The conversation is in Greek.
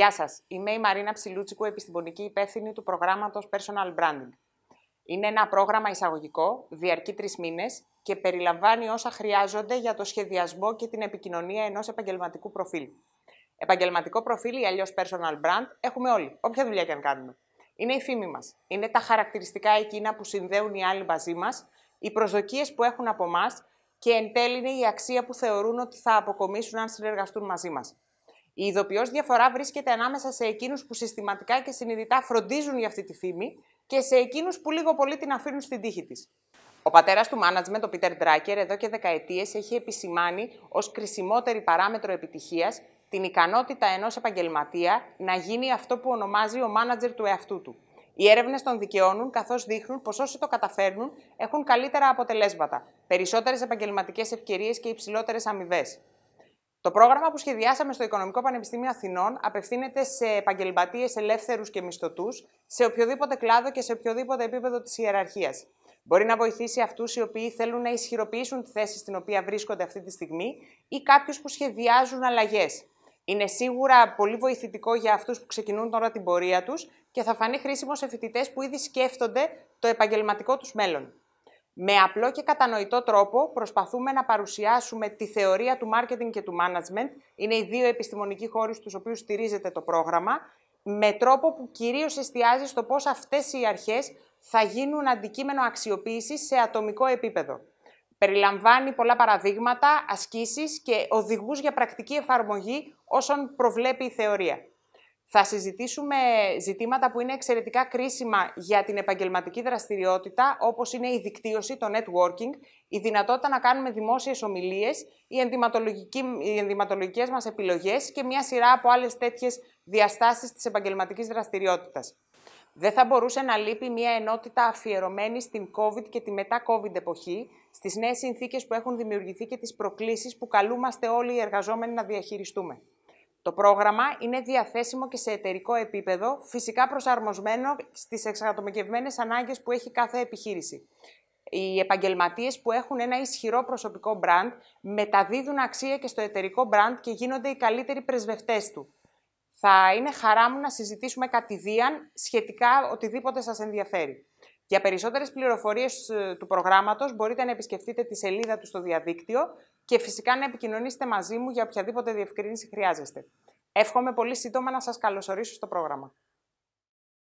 Γεια σας, είμαι η Μαρίνα Ψιλούτσικου, επιστημονική υπεύθυνη του προγράμματος Personal Branding. Είναι ένα πρόγραμμα εισαγωγικό, διαρκεί τρεις μήνες και περιλαμβάνει όσα χρειάζονται για το σχεδιασμό και την επικοινωνία ενός επαγγελματικού προφίλ. Επαγγελματικό προφίλ ή αλλιώς personal brand έχουμε όλοι, όποια δουλειά και αν κάνουμε. Είναι η φήμη μας. Είναι τα χαρακτηριστικά εκείνα που συνδέουν οι άλλοι μαζί μας, οι προσδοκίες που έχουν από εμά και εν τέλει είναι η αξία που θεωρούν ότι θα αποκομίσουν αν συνεργαστούν μαζί μας. Η ειδοποιώς διαφορά βρίσκεται ανάμεσα σε εκείνους που συστηματικά και συνειδητά φροντίζουν για αυτή τη φήμη και σε εκείνους που λίγο πολύ την αφήνουν στην τύχη της. Ο πατέρας του management, ο Πίτερ Ντράκερ, εδώ και δεκαετίες έχει επισημάνει ως κρισιμότερη παράμετρο επιτυχίας την ικανότητα ενός επαγγελματία να γίνει αυτό που ονομάζει ο μάνατζερ του εαυτού του. Οι έρευνες τον δικαιώνουν, καθώς δείχνουν πως όσοι το καταφέρνουν έχουν καλύτερα αποτελέσματα, περισσότερες επαγγελματικές ευκαιρίες και υψηλότερες αμοιβές. Το πρόγραμμα που σχεδιάσαμε στο Οικονομικό Πανεπιστήμιο Αθηνών απευθύνεται σε επαγγελματίες ελεύθερους και μισθωτούς, σε οποιοδήποτε κλάδο και σε οποιοδήποτε επίπεδο της ιεραρχίας. Μπορεί να βοηθήσει αυτούς οι οποίοι θέλουν να ισχυροποιήσουν τη θέση στην οποία βρίσκονται αυτή τη στιγμή ή κάποιους που σχεδιάζουν αλλαγές. Είναι σίγουρα πολύ βοηθητικό για αυτούς που ξεκινούν τώρα την πορεία τους και θα φανεί χρήσιμο σε φοιτητές που ήδη σκέφτονται το επαγγελματικό τους μέλλον. Με απλό και κατανοητό τρόπο προσπαθούμε να παρουσιάσουμε τη θεωρία του marketing και του management. Είναι οι δύο επιστημονικοί χώροι στους οποίους στηρίζεται το πρόγραμμα. Με τρόπο που κυρίως εστιάζει στο πώς αυτές οι αρχές θα γίνουν αντικείμενο αξιοποίησης σε ατομικό επίπεδο. Περιλαμβάνει πολλά παραδείγματα, ασκήσεις και οδηγούς για πρακτική εφαρμογή όσων προβλέπει η θεωρία. Θα συζητήσουμε ζητήματα που είναι εξαιρετικά κρίσιμα για την επαγγελματική δραστηριότητα, όπως είναι η δικτύωση, το networking, η δυνατότητα να κάνουμε δημόσιες ομιλίες, οι, οι ενδυματολογικές μας επιλογές και μια σειρά από άλλες τέτοιες διαστάσεις της επαγγελματικής δραστηριότητας. Δεν θα μπορούσε να λείπει μια ενότητα αφιερωμένη στην COVID και τη μετά-COVID εποχή, στις νέες συνθήκες που έχουν δημιουργηθεί και τις προκλήσεις που καλούμαστε όλοι οι εργαζόμενοι να διαχειριστούμε. Το πρόγραμμα είναι διαθέσιμο και σε εταιρικό επίπεδο, φυσικά προσαρμοσμένο στις εξατομικευμένες ανάγκες που έχει κάθε επιχείρηση. Οι επαγγελματίες που έχουν ένα ισχυρό προσωπικό brand μεταδίδουν αξία και στο εταιρικό brand και γίνονται οι καλύτεροι πρεσβευτές του. Θα είναι χαρά μου να συζητήσουμε κατηδίαν σχετικά οτιδήποτε σας ενδιαφέρει. Για περισσότερες πληροφορίες ε, του προγράμματος μπορείτε να επισκεφτείτε τη σελίδα του στο διαδίκτυο και φυσικά να επικοινωνήσετε μαζί μου για οποιαδήποτε διευκρίνηση χρειάζεστε. Εύχομαι πολύ σύντομα να σας καλωσορίσω στο πρόγραμμα.